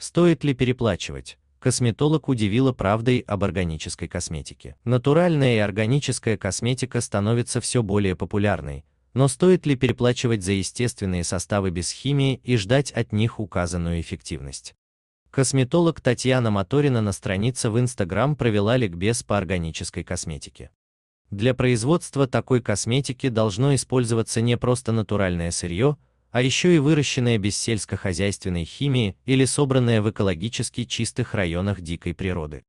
Стоит ли переплачивать? Косметолог удивила правдой об органической косметике. Натуральная и органическая косметика становится все более популярной, но стоит ли переплачивать за естественные составы без химии и ждать от них указанную эффективность? Косметолог Татьяна Моторина на странице в Instagram провела ликбез по органической косметике. Для производства такой косметики должно использоваться не просто натуральное сырье, а еще и выращенная без сельскохозяйственной химии или собранная в экологически чистых районах дикой природы.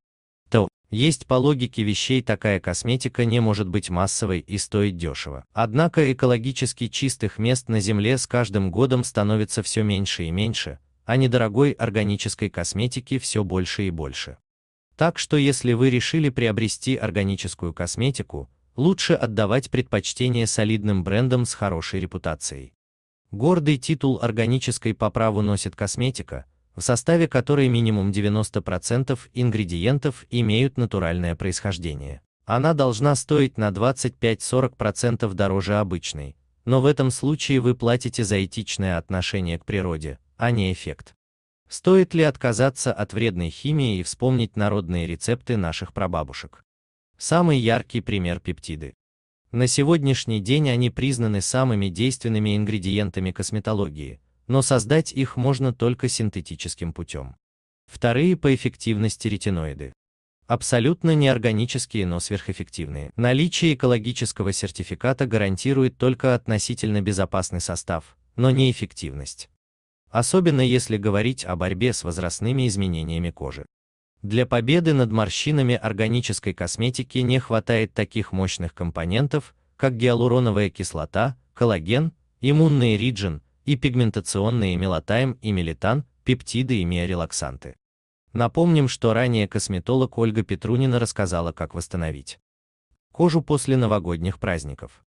То есть по логике вещей такая косметика не может быть массовой и стоить дешево. Однако экологически чистых мест на Земле с каждым годом становится все меньше и меньше, а недорогой органической косметики все больше и больше. Так что если вы решили приобрести органическую косметику, лучше отдавать предпочтение солидным брендам с хорошей репутацией. Гордый титул органической по праву носит косметика, в составе которой минимум 90% ингредиентов имеют натуральное происхождение. Она должна стоить на 25-40% дороже обычной, но в этом случае вы платите за этичное отношение к природе, а не эффект. Стоит ли отказаться от вредной химии и вспомнить народные рецепты наших прабабушек? Самый яркий пример пептиды. На сегодняшний день они признаны самыми действенными ингредиентами косметологии, но создать их можно только синтетическим путем. Вторые по эффективности ретиноиды. Абсолютно неорганические, но сверхэффективные. Наличие экологического сертификата гарантирует только относительно безопасный состав, но не эффективность. Особенно если говорить о борьбе с возрастными изменениями кожи. Для победы над морщинами органической косметики не хватает таких мощных компонентов, как гиалуроновая кислота, коллаген, иммунный риджин и пигментационные мелатайм и мелитан, пептиды и миорелаксанты. Напомним, что ранее косметолог Ольга Петрунина рассказала, как восстановить кожу после новогодних праздников.